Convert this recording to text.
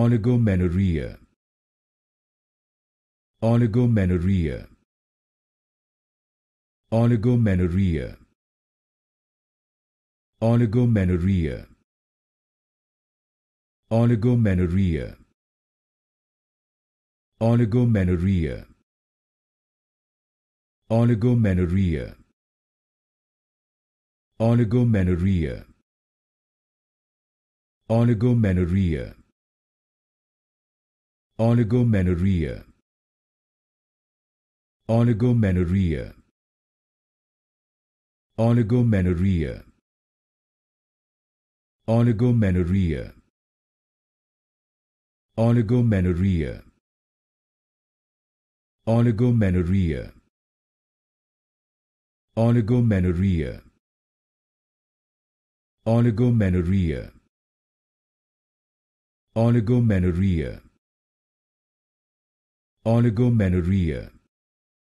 oligomenorrhea oligomenorrhea oligomenorrhea oligomenorrhea oligomenorrhea oligomenorrhea oligomenorrhea oligomenorrhea oligomenorrhea oligomenorrhea oligomenorrhea oligomenorrhea oligomenorrhea oligomenorrhea oligomenorrhea oligomenorrhea oligomenorrhea oligomenorrhea oligomenorrhea